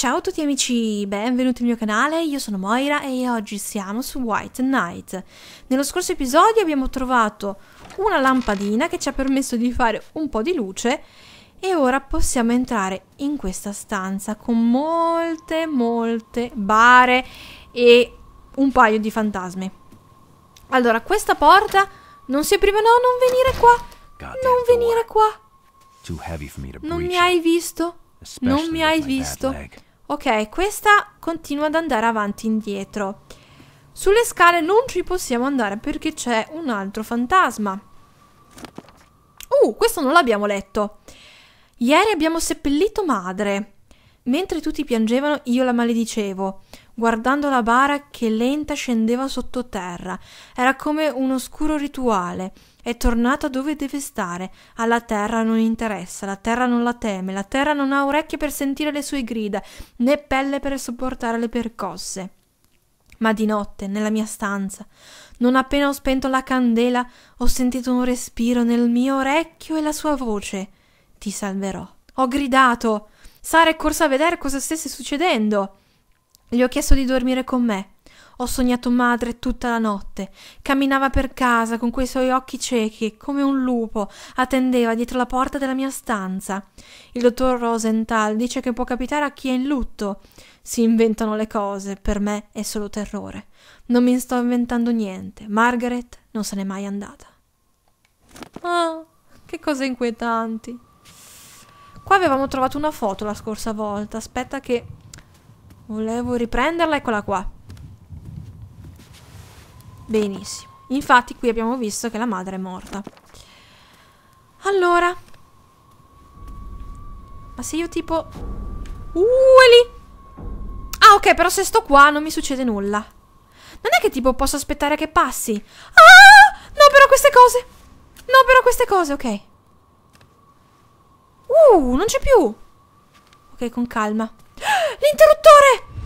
Ciao a tutti amici, benvenuti al mio canale, io sono Moira e oggi siamo su White Knight. Nello scorso episodio abbiamo trovato una lampadina che ci ha permesso di fare un po' di luce e ora possiamo entrare in questa stanza con molte molte bare e un paio di fantasmi. Allora, questa porta non si apriva, no, non venire qua, non venire qua, non mi hai visto, non mi hai visto. Ok, questa continua ad andare avanti e indietro. Sulle scale non ci possiamo andare perché c'è un altro fantasma. Uh, questo non l'abbiamo letto. Ieri abbiamo seppellito madre. Mentre tutti piangevano, io la maledicevo guardando la bara che lenta scendeva sottoterra. Era come un oscuro rituale. È tornata dove deve stare. Alla terra non interessa, la terra non la teme, la terra non ha orecchie per sentire le sue grida, né pelle per sopportare le percosse. Ma di notte, nella mia stanza, non appena ho spento la candela, ho sentito un respiro nel mio orecchio e la sua voce. Ti salverò. Ho gridato. Sara è corsa a vedere cosa stesse succedendo. Gli ho chiesto di dormire con me. Ho sognato madre tutta la notte. Camminava per casa con quei suoi occhi ciechi, come un lupo, attendeva dietro la porta della mia stanza. Il dottor Rosenthal dice che può capitare a chi è in lutto. Si inventano le cose, per me è solo terrore. Non mi sto inventando niente. Margaret non se n'è mai andata. Ah, che cose inquietanti. Qua avevamo trovato una foto la scorsa volta. Aspetta che Volevo riprenderla, eccola qua. Benissimo. Infatti qui abbiamo visto che la madre è morta. Allora. Ma se io tipo... Uh, è lì! Ah, ok, però se sto qua non mi succede nulla. Non è che tipo posso aspettare che passi. Ah! No, però queste cose. No, però queste cose, ok. Uh, non c'è più. Ok, con calma. L'interruttore!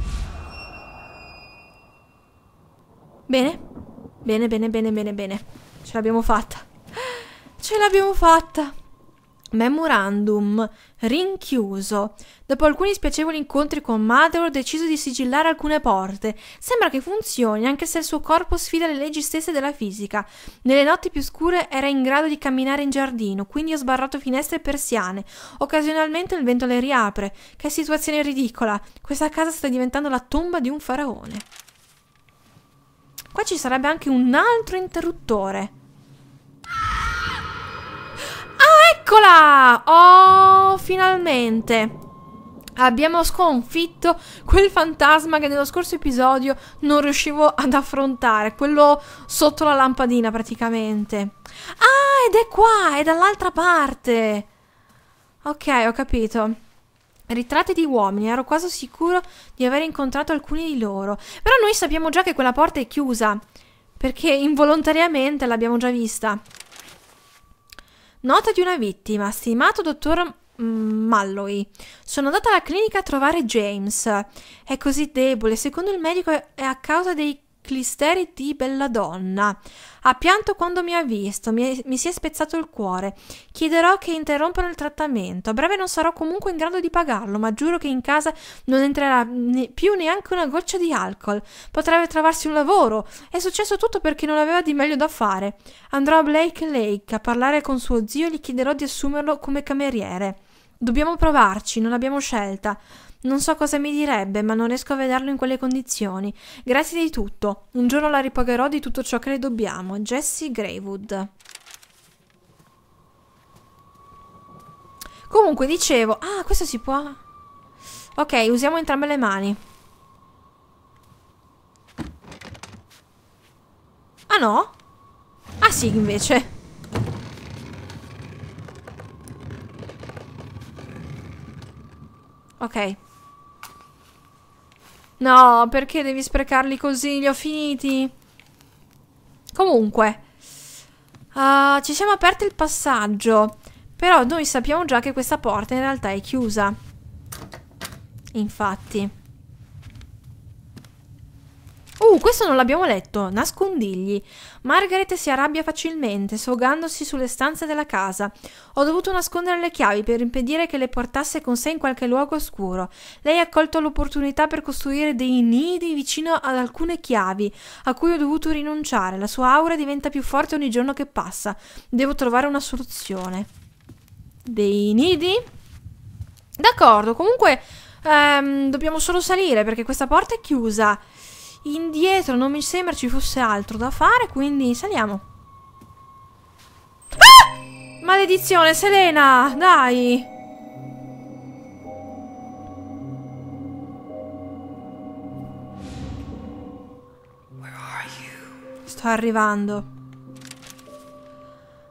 Bene. Bene, bene, bene, bene, bene. Ce l'abbiamo fatta. Ce l'abbiamo fatta. Memorandum rinchiuso. Dopo alcuni spiacevoli incontri con Mother ho deciso di sigillare alcune porte. Sembra che funzioni, anche se il suo corpo sfida le leggi stesse della fisica. Nelle notti più scure era in grado di camminare in giardino, quindi ho sbarrato finestre e persiane. Occasionalmente il vento le riapre. Che situazione ridicola! Questa casa sta diventando la tomba di un faraone. Qua ci sarebbe anche un altro interruttore. Eccola! Oh, finalmente! Abbiamo sconfitto quel fantasma che nello scorso episodio non riuscivo ad affrontare, quello sotto la lampadina praticamente. Ah, ed è qua, è dall'altra parte. Ok, ho capito. Ritratti di uomini, ero quasi sicuro di aver incontrato alcuni di loro. Però noi sappiamo già che quella porta è chiusa, perché involontariamente l'abbiamo già vista. Nota di una vittima, stimato dottor Malloy. Sono andata alla clinica a trovare James. È così debole, secondo il medico è a causa dei Clisteri di bella donna. Ha pianto quando mi ha visto, mi, è, mi, si è spezzato il cuore. Chiederò che interrompano il trattamento. A breve non sarò comunque in grado di pagarlo, ma giuro che in casa non entrerà ne, più neanche una goccia di alcol. Potrebbe trovarsi un lavoro. È successo tutto perché non aveva di meglio da fare. Andrò a Blake Lake a parlare con suo zio e gli chiederò di assumerlo come cameriere. Dobbiamo provarci, non abbiamo scelta. Non so cosa mi direbbe, ma non riesco a vederlo in quelle condizioni. Grazie di tutto. Un giorno la ripagherò di tutto ciò che le dobbiamo. Jessie Greywood. Comunque, dicevo... Ah, questo si può... Ok, usiamo entrambe le mani. Ah no? Ah sì, invece. Ok. No, perché devi sprecarli così? Li ho finiti. Comunque. Uh, ci siamo aperti il passaggio. Però noi sappiamo già che questa porta in realtà è chiusa. Infatti questo non l'abbiamo letto. Nascondigli. Margaret si arrabbia facilmente, sfogandosi sulle stanze della casa. Ho dovuto nascondere le chiavi per impedire che le portasse con sé in qualche luogo oscuro. Lei ha colto l'opportunità per costruire dei nidi vicino ad alcune chiavi, a cui ho dovuto rinunciare. La sua aura diventa più forte ogni giorno che passa. Devo trovare una soluzione. Dei nidi? D'accordo, comunque... Ehm, dobbiamo solo salire perché questa porta è chiusa indietro non mi sembra ci fosse altro da fare, quindi saliamo. Ah! Maledizione, Selena, dai! Sto arrivando.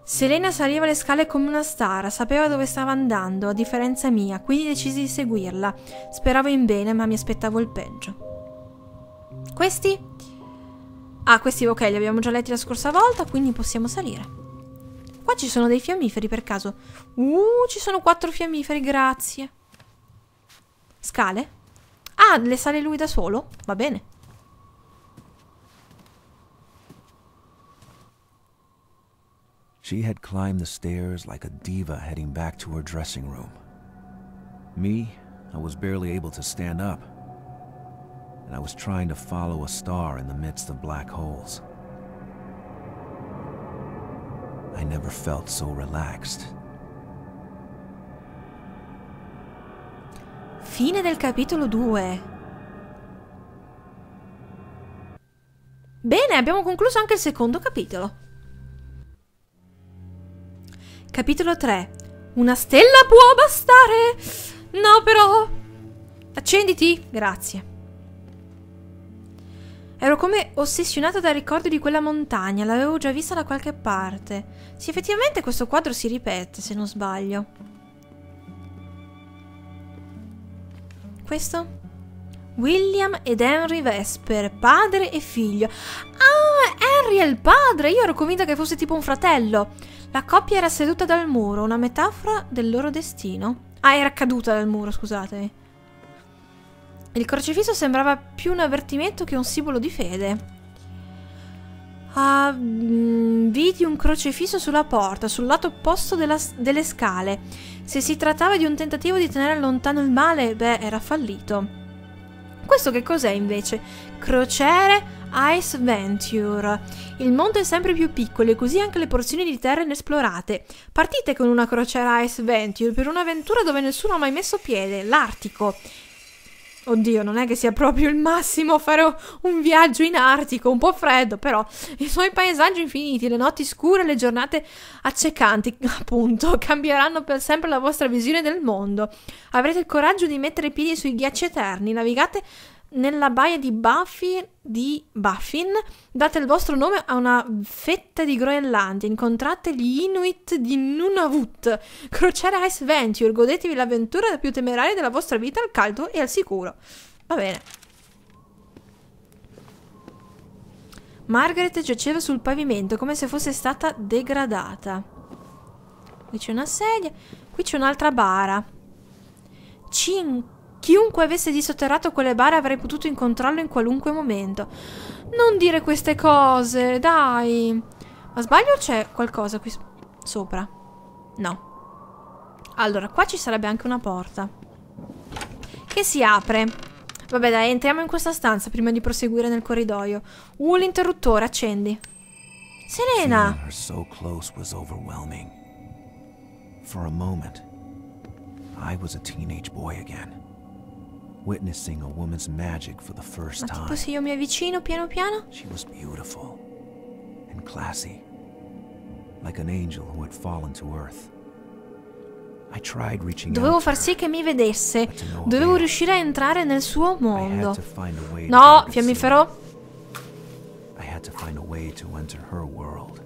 Selena saliva le scale come una star, sapeva dove stava andando, a differenza mia, quindi decisi di seguirla. Speravo in bene, ma mi aspettavo il peggio. Questi? Ah, questi ok, li abbiamo già letti la scorsa volta, quindi possiamo salire. Qua ci sono dei fiammiferi per caso. Uh, ci sono quattro fiammiferi, grazie. Scale? Ah, le sale lui da solo? Va bene. She had climbed the stairs like a diva heading back to her dressing room. Me, I was barely able to stand up and I was trying to follow a star in the midst of black holes. I never felt so relaxed. Fine del capitolo 2. Bene, abbiamo concluso anche il secondo capitolo. Capitolo 3. Una stella può bastare! No, però! Accenditi! Grazie. Ero come ossessionata dal ricordo di quella montagna, l'avevo già vista da qualche parte. Sì, effettivamente questo quadro si ripete, se non sbaglio. Questo? William ed Henry Vesper, padre e figlio. Ah, Henry è il padre! Io ero convinta che fosse tipo un fratello. La coppia era seduta dal muro, una metafora del loro destino. Ah, era caduta dal muro, scusatemi. Il crocifisso sembrava più un avvertimento che un simbolo di fede. Ah, mm, vidi un crocifisso sulla porta, sul lato opposto della, delle scale. Se si trattava di un tentativo di tenere lontano il male, beh, era fallito. Questo che cos'è invece? Crociere Ice Venture. Il mondo è sempre più piccolo e così anche le porzioni di terra inesplorate. Partite con una crociera Ice Venture per un'avventura dove nessuno ha mai messo piede, l'Artico. Oddio, non è che sia proprio il massimo fare un viaggio in Artico, un po' freddo, però i suoi paesaggi infiniti, le notti scure, le giornate accecanti, appunto, cambieranno per sempre la vostra visione del mondo. Avrete il coraggio di mettere i piedi sui ghiacci eterni, navigate nella baia di Buffy di Buffin date il vostro nome a una fetta di Groenlandia, incontrate gli Inuit di Nunavut, crociere Ice Venture, godetevi l'avventura più temeraria della vostra vita al caldo e al sicuro. Va bene. Margaret giaceva sul pavimento come se fosse stata degradata. Qui c'è una sedia, qui c'è un'altra bara. 5 Chiunque avesse disotterrato quelle bare avrei potuto incontrarlo in qualunque momento. Non dire queste cose, dai. Ma sbaglio c'è qualcosa qui sopra? No. Allora, qua ci sarebbe anche una porta. Che si apre. Vabbè, dai, entriamo in questa stanza prima di proseguire nel corridoio. Uh, l'interruttore, accendi. Serena! so close was overwhelming. For a moment, I was a teenage boy again witnessing a woman's magic for the first time. Ma tipo se io mi avvicino piano piano? She was beautiful and classy, like an angel who had fallen to earth. I tried reaching Dovevo far sì che mi vedesse. Dovevo riuscire a entrare nel suo mondo. No, fiammifero. I had to find a way to enter her world.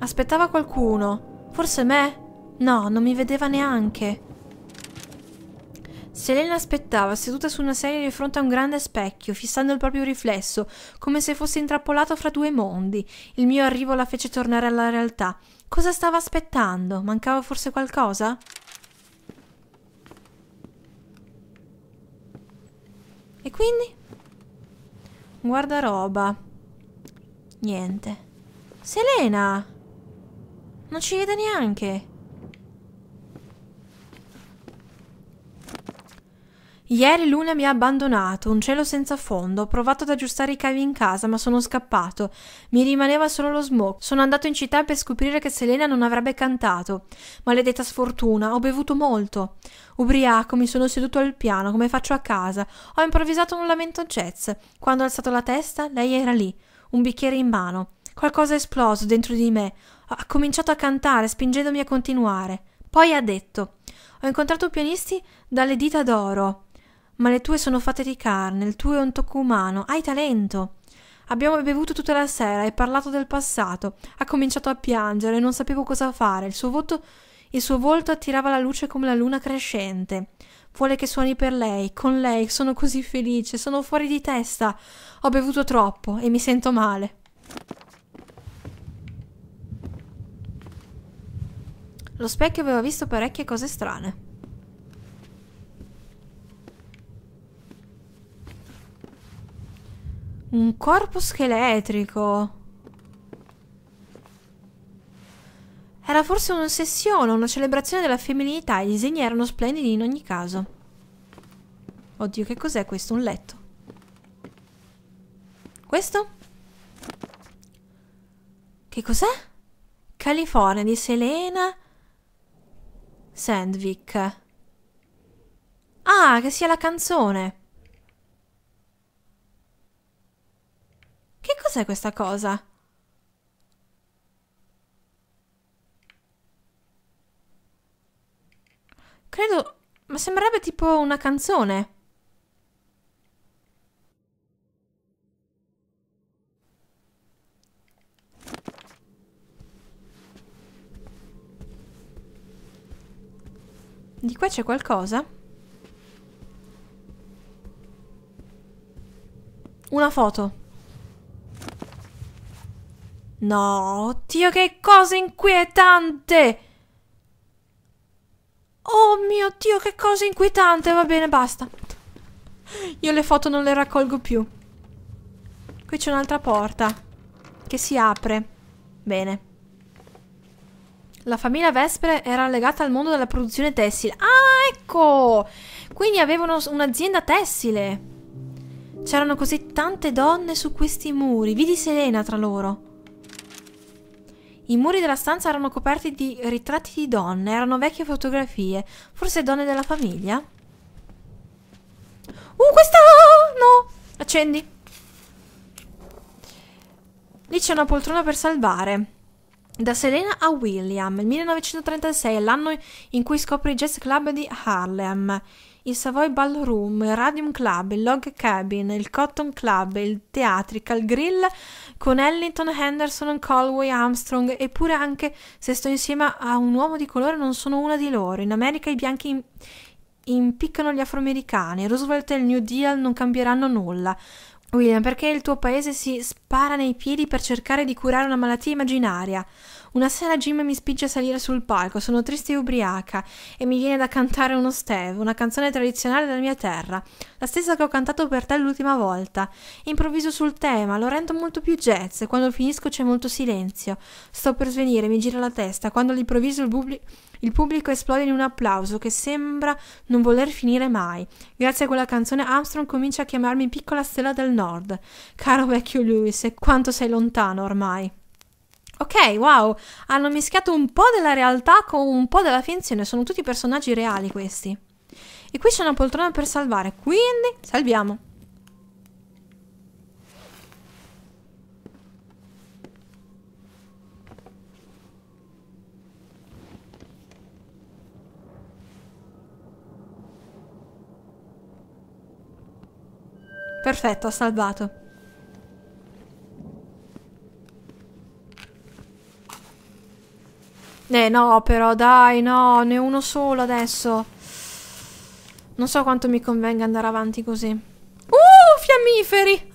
Aspettava qualcuno. Forse me? No, non mi vedeva neanche. Selena aspettava, seduta su una sedia di fronte a un grande specchio, fissando il proprio riflesso, come se fosse intrappolato fra due mondi. Il mio arrivo la fece tornare alla realtà. Cosa stava aspettando? Mancava forse qualcosa? E quindi? Guardaroba. Niente. Selena! Non ci vede neanche. Ieri Luna mi ha abbandonato, un cielo senza fondo. Ho provato ad aggiustare i cavi in casa, ma sono scappato. Mi rimaneva solo lo smoke. Sono andato in città per scoprire che Selena non avrebbe cantato. Maledetta sfortuna, ho bevuto molto. Ubriaco, mi sono seduto al piano, come faccio a casa. Ho improvvisato un lamento jazz. Quando ho alzato la testa, lei era lì, un bicchiere in mano. Qualcosa è esploso dentro di me. Ha cominciato a cantare, spingendomi a continuare. Poi ha detto: Ho incontrato pianisti dalle dita d'oro ma le tue sono fatte di carne, il tuo è un tocco umano, hai talento. Abbiamo bevuto tutta la sera, e parlato del passato, ha cominciato a piangere, non sapevo cosa fare, il suo, voto, il suo volto attirava la luce come la luna crescente. Vuole che suoni per lei, con lei, sono così felice, sono fuori di testa. Ho bevuto troppo e mi sento male. Lo specchio aveva visto parecchie cose strane. Un corpo scheletrico. Era forse un'ossessione, una celebrazione della femminilità. I disegni erano splendidi in ogni caso. Oddio, che cos'è questo? Un letto. Questo? Che cos'è? California di Selena Sandvik. Ah, che sia la canzone. Che cos'è questa cosa? Credo... ma sembrerebbe tipo una canzone. Di qua c'è qualcosa? Una foto. No, oddio, che cosa inquietante! Oh mio Dio, che cosa inquietante! Va bene, basta. Io le foto non le raccolgo più. Qui c'è un'altra porta che si apre. Bene. La famiglia Vespere era legata al mondo della produzione tessile. Ah, ecco! Quindi avevano un'azienda tessile. C'erano così tante donne su questi muri. Vidi Selena tra loro. I muri della stanza erano coperti di ritratti di donne, erano vecchie fotografie, forse donne della famiglia. Uh, questa! No! Accendi. Lì c'è una poltrona per salvare. Da Selena a William, 1936 è l'anno in cui scopre il jazz club di Harlem il Savoy Ballroom, il Radium Club, il Log Cabin, il Cotton Club, il Theatrical Grill con Ellington, Henderson, Colway, Armstrong, eppure anche se sto insieme a un uomo di colore non sono una di loro. In America i bianchi impiccano gli afroamericani, Roosevelt e il New Deal non cambieranno nulla. William, perché il tuo paese si spara nei piedi per cercare di curare una malattia immaginaria? Una sera Jim mi spinge a salire sul palco, sono triste e ubriaca e mi viene da cantare uno steve, una canzone tradizionale della mia terra, la stessa che ho cantato per te l'ultima volta. Improvviso sul tema, lo rendo molto più jazz e quando finisco c'è molto silenzio. Sto per svenire, mi gira la testa, quando all'improvviso il pubblico... Il pubblico esplode in un applauso che sembra non voler finire mai. Grazie a quella canzone Armstrong comincia a chiamarmi piccola stella del nord. Caro vecchio Lewis, quanto sei lontano ormai. Ok, wow, hanno mischiato un po' della realtà con un po' della finzione, sono tutti personaggi reali questi. E qui c'è una poltrona per salvare, quindi salviamo. Perfetto, ha salvato. Eh no, però dai, no, ne uno solo adesso. Non so quanto mi convenga andare avanti così. Uh, fiammiferi!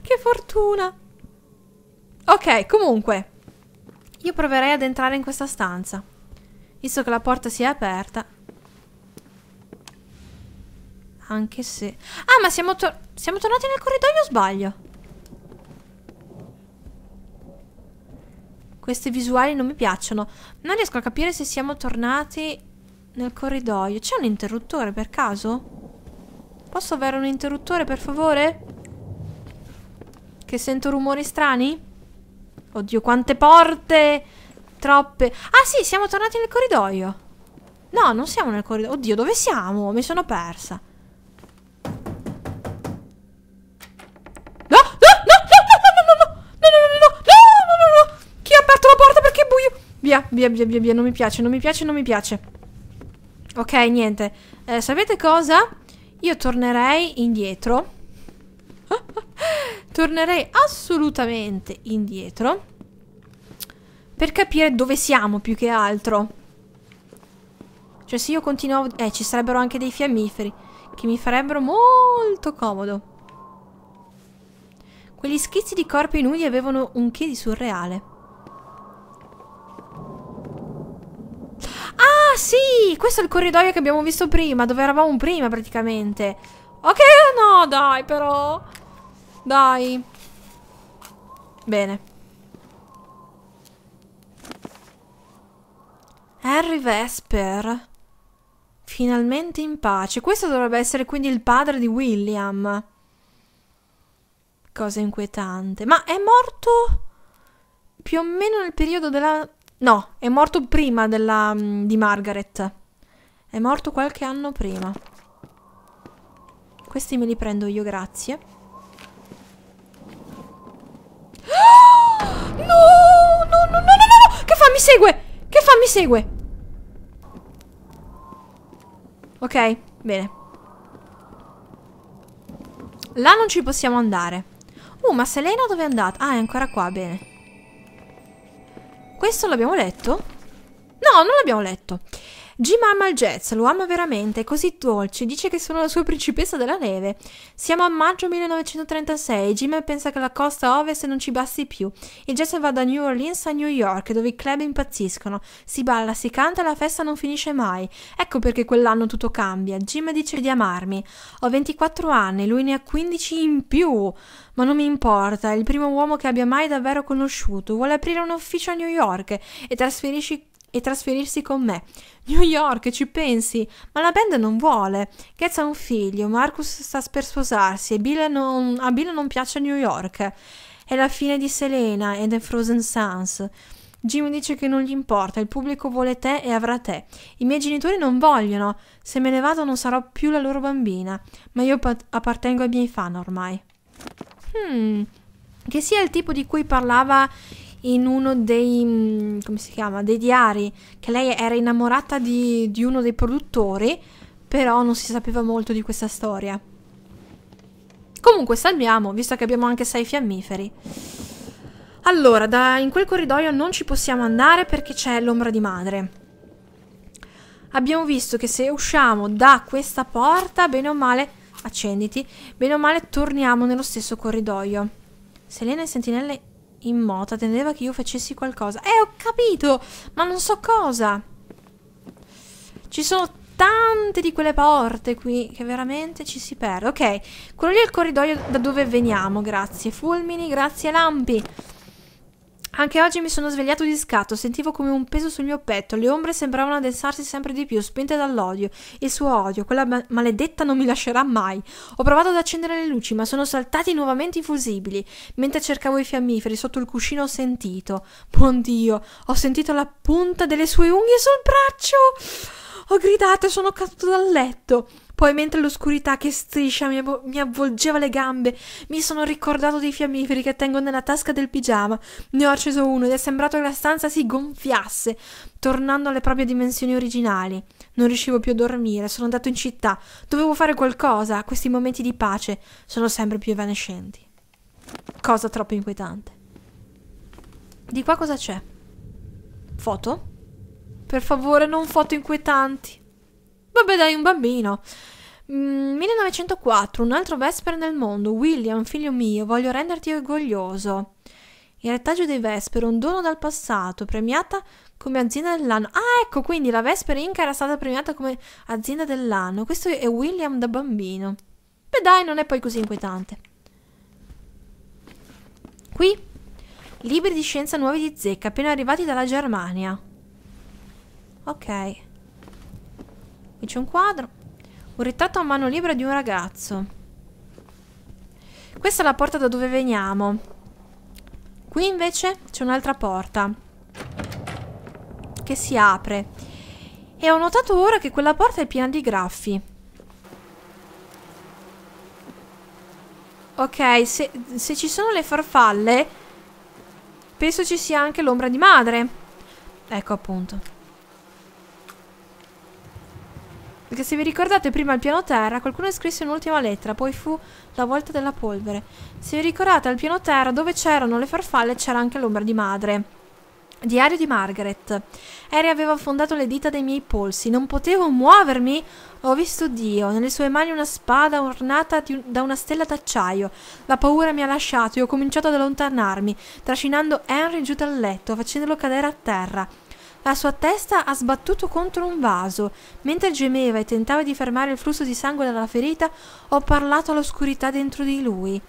che fortuna! Ok, comunque. Io proverei ad entrare in questa stanza. Visto che la porta si è aperta. Anche se... Ah, ma siamo, to siamo tornati nel corridoio o sbaglio? Queste visuali non mi piacciono. Non riesco a capire se siamo tornati nel corridoio. C'è un interruttore per caso? Posso avere un interruttore per favore? Che sento rumori strani? Oddio, quante porte! Troppe. Ah sì, siamo tornati nel corridoio. No, non siamo nel corridoio. Oddio, dove siamo? Mi sono persa. via, via, via, via, via, non mi piace, non mi piace, non mi piace. Ok, niente. Eh, sapete cosa? Io tornerei indietro. tornerei assolutamente indietro. Per capire dove siamo, più che altro. Cioè, se io continuavo... Eh, ci sarebbero anche dei fiammiferi. Che mi farebbero molto comodo. Quegli schizzi di corpi nudi avevano un che di surreale. sì, questo è il corridoio che abbiamo visto prima, dove eravamo prima praticamente. Ok, no, dai, però. Dai. Bene. Harry Vesper. Finalmente in pace. Questo dovrebbe essere quindi il padre di William. Cosa inquietante. Ma è morto più o meno nel periodo della No, è morto prima della, mm, di Margaret. È morto qualche anno prima. Questi me li prendo io, grazie. Ah! No! No, no, no, no, no! Che fa? Mi segue! Che fa? Mi segue! Ok, bene. Là non ci possiamo andare. Uh, ma Selena dove è andata? Ah, è ancora qua, bene. Questo l'abbiamo letto? No, non l'abbiamo letto. Jim ama il jazz, lo ama veramente, è così dolce, dice che sono la sua principessa della neve. Siamo a maggio 1936, Jim pensa che la costa ovest non ci basti più. Il jazz va da New Orleans a New York, dove i club impazziscono. Si balla, si canta la festa non finisce mai. Ecco perché quell'anno tutto cambia. Jim dice di amarmi. Ho 24 anni, lui ne ha 15 in più. Ma non mi importa, è il primo uomo che abbia mai davvero conosciuto. Vuole aprire un ufficio a New York e trasferisci e trasferirsi con me. New York, ci pensi? Ma la band non vuole. Getz ha un figlio, Marcus sta per sposarsi e Bill non, a Bill non piace New York. È la fine di Selena e The Frozen Suns. Jim dice che non gli importa, il pubblico vuole te e avrà te. I miei genitori non vogliono. Se me ne vado non sarò più la loro bambina. Ma io appartengo ai miei fan ormai. Hmm. Che sia il tipo di cui parlava in uno dei, mm, come si chiama, dei diari, che lei era innamorata di, di uno dei produttori, però non si sapeva molto di questa storia. Comunque salviamo, visto che abbiamo anche sei fiammiferi. Allora, da, in quel corridoio non ci possiamo andare perché c'è l'ombra di madre. Abbiamo visto che se usciamo da questa porta, bene o male, accenditi, bene o male torniamo nello stesso corridoio. Selena e Sentinelle in mota tendeva che io facessi qualcosa. Eh, ho capito, ma non so cosa. Ci sono tante di quelle porte qui che veramente ci si perde. Ok, quello lì è il corridoio da dove veniamo, grazie. Fulmini, grazie lampi. Anche oggi mi sono svegliato di scatto, sentivo come un peso sul mio petto, le ombre sembravano addensarsi sempre di più, spinte dall'odio. Il suo odio, quella ma- maledetta, non mi lascerà mai. Ho provato ad accendere le luci, ma sono saltati nuovamente i fusibili. Mentre cercavo i fiammiferi sotto il cuscino ho sentito. Buon Dio, ho sentito la punta delle sue unghie sul braccio! Ho gridato e sono caduto dal letto. Poi mentre l'oscurità che striscia mi, av mi avvolgeva le gambe, mi sono ricordato dei fiammiferi che tengo nella tasca del pigiama. Ne ho acceso uno ed è sembrato che la stanza si gonfiasse, tornando alle proprie dimensioni originali. Non riuscivo più a dormire, sono andato in città. Dovevo fare qualcosa. Questi momenti di pace sono sempre più evanescenti. Cosa troppo inquietante. Di qua cosa c'è? Foto? Per favore, non foto inquietanti. Vabbè dai, un bambino. 1904, mm, un altro Vesper nel mondo. William, figlio mio, voglio renderti orgoglioso. Il retaggio dei Vesper, un dono dal passato, premiata come azienda dell'anno. Ah, ecco, quindi la Vesper Inc. era stata premiata come azienda dell'anno. Questo è William da bambino. Beh dai, non è poi così inquietante. Qui, libri di scienza nuovi di zecca, appena arrivati dalla Germania. Ok. Qui c'è un quadro. Un ritratto a mano libera di un ragazzo. Questa è la porta da dove veniamo. Qui invece c'è un'altra porta. Che si apre. E ho notato ora che quella porta è piena di graffi. Ok, se, se ci sono le farfalle, penso ci sia anche l'ombra di madre. Ecco appunto. Perché se vi ricordate prima al piano terra qualcuno scrisse un'ultima lettera, poi fu la volta della polvere. Se vi ricordate al piano terra dove c'erano le farfalle c'era anche l'ombra di madre. Diario di Margaret. Harry aveva affondato le dita dei miei polsi. Non potevo muovermi? Ho visto Dio, nelle sue mani una spada ornata un, da una stella d'acciaio. La paura mi ha lasciato e ho cominciato ad allontanarmi, trascinando Henry giù dal letto, facendolo cadere a terra. La sua testa ha sbattuto contro un vaso. Mentre gemeva e tentava di fermare il flusso di sangue dalla ferita, ho parlato all'oscurità dentro di lui.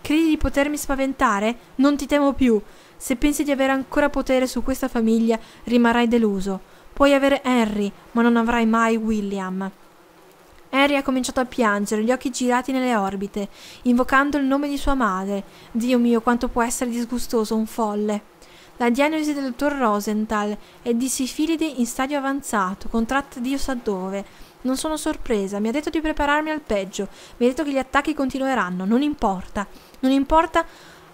Credi di potermi spaventare? Non ti temo più. Se pensi di avere ancora potere su questa famiglia, rimarrai deluso. Puoi avere Henry, ma non avrai mai William. Harry ha cominciato a piangere, gli occhi girati nelle orbite, invocando il nome di sua madre. Dio mio, quanto può essere disgustoso un folle la diagnosi del dottor Rosenthal è di sifilide in stadio avanzato, contratta Dio sa dove. Non sono sorpresa, mi ha detto di prepararmi al peggio, mi ha detto che gli attacchi continueranno, non importa, non importa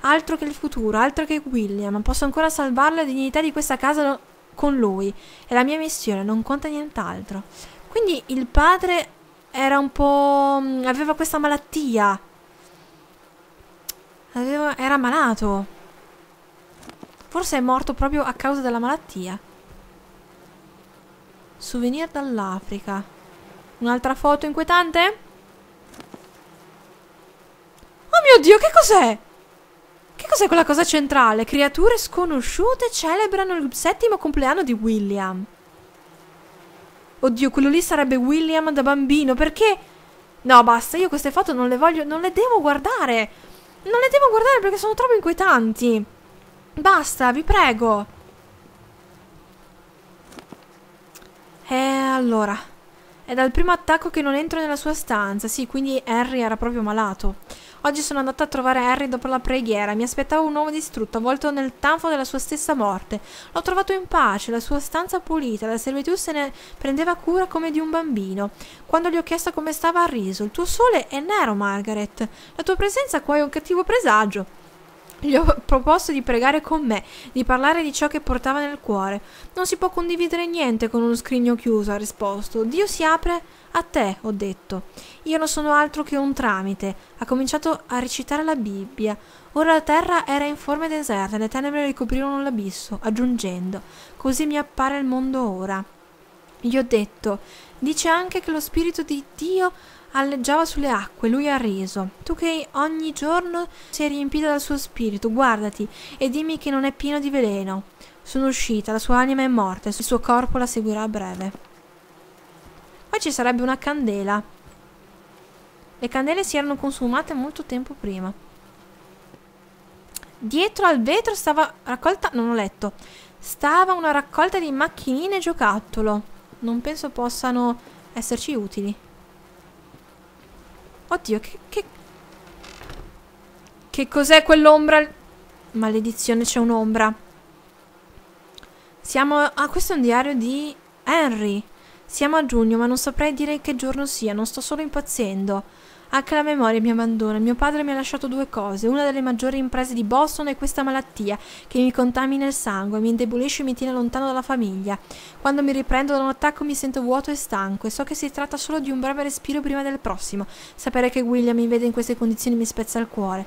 altro che il futuro, altro che William, posso ancora salvare la dignità di questa casa con lui, è la mia missione, non conta nient'altro. Quindi il padre era un po'... Mm, aveva questa malattia, aveva... era malato. Forse è morto proprio a causa della malattia. Souvenir dall'Africa. Un'altra foto inquietante? Oh mio Dio, che cos'è? Che cos'è quella cosa centrale? Creature sconosciute celebrano il settimo compleanno di William. Oddio, quello lì sarebbe William da bambino, perché... No, basta, io queste foto non le voglio... Non le devo guardare! Non le devo guardare perché sono troppo inquietanti. Basta, vi prego. E allora. È dal primo attacco che non entro nella sua stanza. Sì, quindi Harry era proprio malato. Oggi sono andata a trovare Harry dopo la preghiera. Mi aspettavo un uomo distrutto, avvolto nel tanfo della sua stessa morte. L'ho trovato in pace, la sua stanza pulita, la servitù se ne prendeva cura come di un bambino. Quando gli ho chiesto come stava, ha riso. Il tuo sole è nero, Margaret. La tua presenza qua è un cattivo presagio. Gli ho proposto di pregare con me, di parlare di ciò che portava nel cuore. Non si può condividere niente con uno scrigno chiuso, ha risposto. Dio si apre a te, ho detto. Io non sono altro che un tramite. Ha cominciato a recitare la Bibbia. Ora la terra era in forma deserta, le tenebre ricoprirono l'abisso, aggiungendo: Così mi appare il mondo ora. Gli ho detto: Dice anche che lo Spirito di Dio alleggiava sulle acque, lui ha riso. Tu che ogni giorno sei riempita dal suo spirito, guardati e dimmi che non è pieno di veleno. Sono uscita, la sua anima è morta il suo corpo la seguirà a breve. Poi ci sarebbe una candela. Le candele si erano consumate molto tempo prima. Dietro al vetro stava raccolta... non ho letto. Stava una raccolta di macchinine e giocattolo. Non penso possano esserci utili. Oddio, che... Che, che cos'è quell'ombra? Maledizione, c'è un'ombra. Siamo... Ah, questo è un diario di Henry. Siamo a giugno, ma non saprei dire che giorno sia. Non sto solo impazzendo. Anche ah, la memoria mi abbandona. Mio padre mi ha lasciato due cose. Una delle maggiori imprese di Boston è questa malattia, che mi contamina il sangue, mi indebolisce e mi tiene lontano dalla famiglia. Quando mi riprendo da un attacco mi sento vuoto e stanco e so che si tratta solo di un breve respiro prima del prossimo. Sapere che William mi vede in queste condizioni mi spezza il cuore.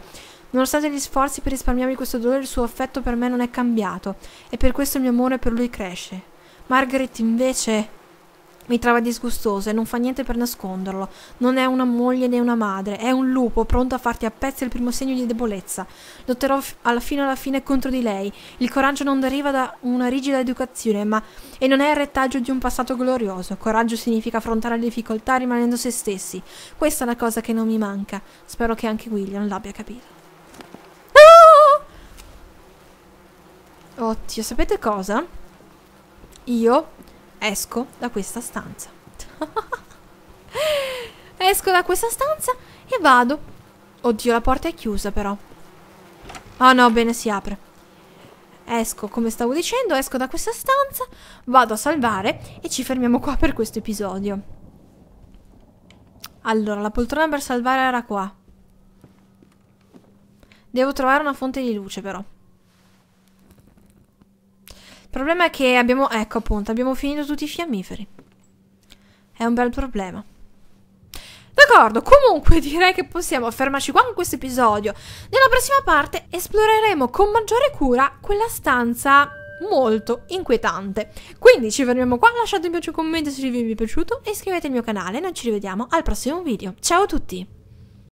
Nonostante gli sforzi per risparmiarmi questo dolore, il suo affetto per me non è cambiato e per questo il mio amore per lui cresce. Margaret invece... Mi trova disgustoso e non fa niente per nasconderlo. Non è una moglie né una madre, è un lupo pronto a farti a pezzi il primo segno di debolezza. Lotterò alla fino alla fine contro di lei. Il coraggio non deriva da una rigida educazione, ma e non è il retaggio di un passato glorioso. Coraggio significa affrontare le difficoltà rimanendo se stessi. Questa è la cosa che non mi manca. Spero che anche William l'abbia capito. Ah! Oddio, sapete cosa? Io esco da questa stanza. esco da questa stanza e vado. Oddio, la porta è chiusa però. Ah oh, no, bene, si apre. Esco, come stavo dicendo, esco da questa stanza, vado a salvare e ci fermiamo qua per questo episodio. Allora, la poltrona per salvare era qua. Devo trovare una fonte di luce però. Il problema è che abbiamo... Ecco appunto, abbiamo finito tutti i fiammiferi. È un bel problema. D'accordo, comunque direi che possiamo fermarci qua con questo episodio. Nella prossima parte esploreremo con maggiore cura quella stanza molto inquietante. Quindi ci fermiamo qua, lasciate un piace un commento se il video vi è piaciuto e iscrivetevi al mio canale. Noi ci rivediamo al prossimo video. Ciao a tutti!